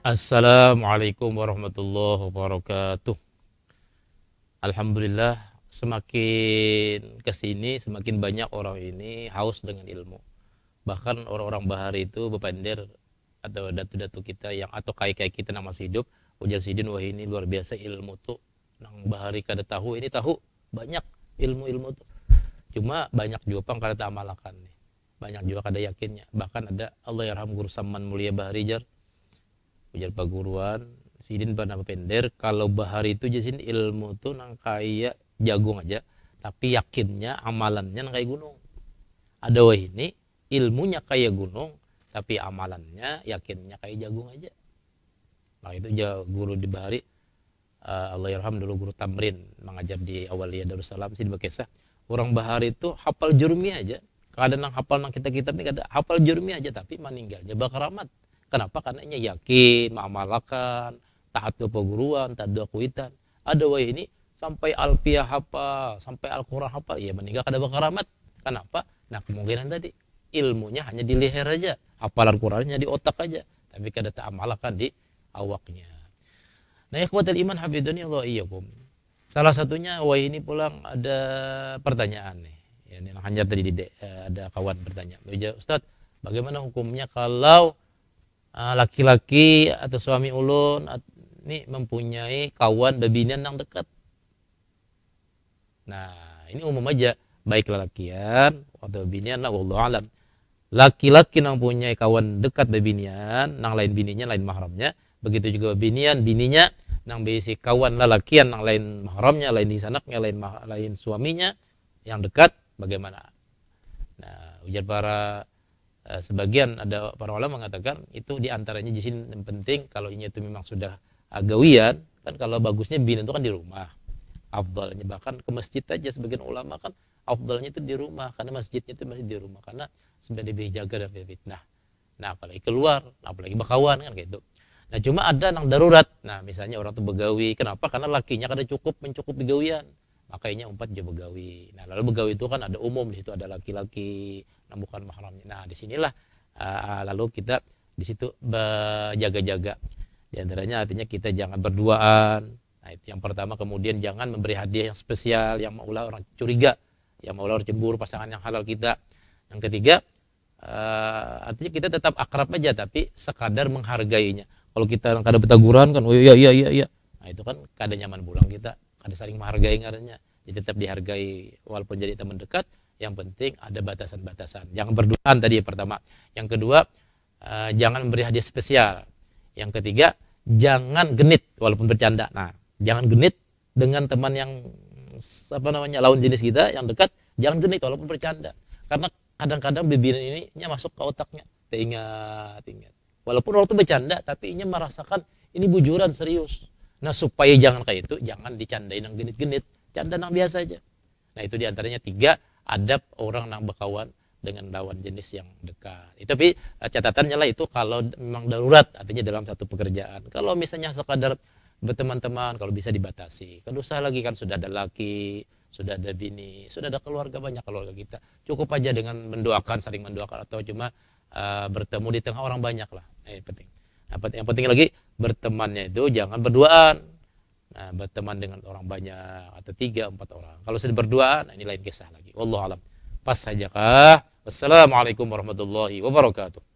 Assalamualaikum warahmatullahi wabarakatuh. Alhamdulillah semakin kesini semakin banyak orang ini haus dengan ilmu. Bahkan orang-orang bahari itu bepandir atau datu-datu kita yang atau kai-kai kita yang masih hidup ujar sidin wah ini luar biasa ilmu tuh nang bahari kada tahu ini tahu banyak ilmu-ilmu tuh cuma banyak juga pang kada amalakan nih banyak juga kada yakinnya bahkan ada Allah yarham guru Saman Mulia Baharijar ujar paguruan sidin pernah pender kalau bahar itu jasin ilmu tuh nang kayak jagung aja tapi yakinnya amalannya nang kayak gunung ada wah ini ilmunya kaya gunung tapi amalannya yakinnya kayak jagung aja nah itu guru di bahari uh, Allahyarham dulu guru Tamrin mengajar di awaliyah Darussalam sih di orang bahari itu hafal jurmi aja kadang nang hafal nang kita kitab ini kadang hafal jurmi aja tapi meninggalnya bakaramat Kenapa? Karena ini yakin, mengamalkan, taat ke perguruan, taat ke kuitan. Ada wah ini sampai alfiah apa sampai Al-Qur'an ia meninggal kada berkaramat. Kenapa? Nah, kemungkinan tadi ilmunya hanya di leher aja, hafalan Qur'annya di otak aja, tapi kada amalkan di awaknya. Nah, ikhwatul iman hafidhani Allah iyyakum. Salah satunya wah ini pulang ada pertanyaan nih. Ya, ini hanya tadi di, eh, ada kawan bertanya. Ustaz, bagaimana hukumnya kalau Ah, laki-laki atau suami ulun ini mempunyai kawan bebinian yang dekat. Nah, ini umum aja baik lelakian atau bebinian lah wallahu alam. Laki-laki yang punya kawan dekat bebinian, nang lain bininya lain mahramnya, begitu juga bebinian bininya nang bisi kawan lelakian nang lain mahramnya, lain disanaknya, lain lain suaminya yang dekat bagaimana? Nah, ujar para Eh, sebagian ada para ulama mengatakan itu diantaranya di sini yang penting kalau ini itu memang sudah agawian kan kalau bagusnya bina itu kan di rumah afdalnya bahkan ke masjid aja sebagian ulama kan afdalnya itu di rumah karena masjidnya itu masih di rumah karena sudah lebih jaga dari fitnah nah apalagi keluar apalagi berkawan kan gitu nah cuma ada yang darurat nah misalnya orang tuh begawi kenapa karena lakinya kada kan cukup mencukupi gawian makanya empat je begawi nah lalu begawi itu kan ada umum di situ ada laki-laki nah, bukan mahramnya nah disinilah uh, ah, lalu kita di situ berjaga-jaga di antaranya artinya kita jangan berduaan nah itu yang pertama kemudian jangan memberi hadiah yang spesial yang maulah orang curiga yang maulah orang cemburu pasangan yang halal kita yang ketiga uh, artinya kita tetap akrab aja tapi sekadar menghargainya kalau kita kadang bertaguran kan oh iya iya iya iya nah itu kan kada nyaman pulang kita ada saling menghargai ngarannya jadi tetap dihargai walaupun jadi teman dekat yang penting ada batasan-batasan jangan berduaan tadi pertama yang kedua eh, jangan memberi hadiah spesial yang ketiga jangan genit walaupun bercanda nah jangan genit dengan teman yang apa namanya lawan jenis kita yang dekat jangan genit walaupun bercanda karena kadang-kadang bibir ini masuk ke otaknya teringat ingat walaupun waktu bercanda tapi ini merasakan ini bujuran serius Nah supaya jangan kayak itu, jangan dicandain yang genit-genit, canda yang biasa aja. Nah itu diantaranya tiga adab orang nang berkawan dengan lawan jenis yang dekat. Itu tapi eh, catatannya lah itu kalau memang darurat artinya dalam satu pekerjaan. Kalau misalnya sekadar berteman-teman kalau bisa dibatasi. Kalau usah lagi kan sudah ada laki, sudah ada bini, sudah ada keluarga banyak keluarga kita. Cukup aja dengan mendoakan, saling mendoakan atau cuma uh, bertemu di tengah orang banyak lah. Eh, penting yang penting lagi bertemannya itu jangan berduaan nah, berteman dengan orang banyak atau tiga empat orang kalau sudah berduaan nah ini lain kisah lagi Allah alam pas saja kah wassalamualaikum warahmatullahi wabarakatuh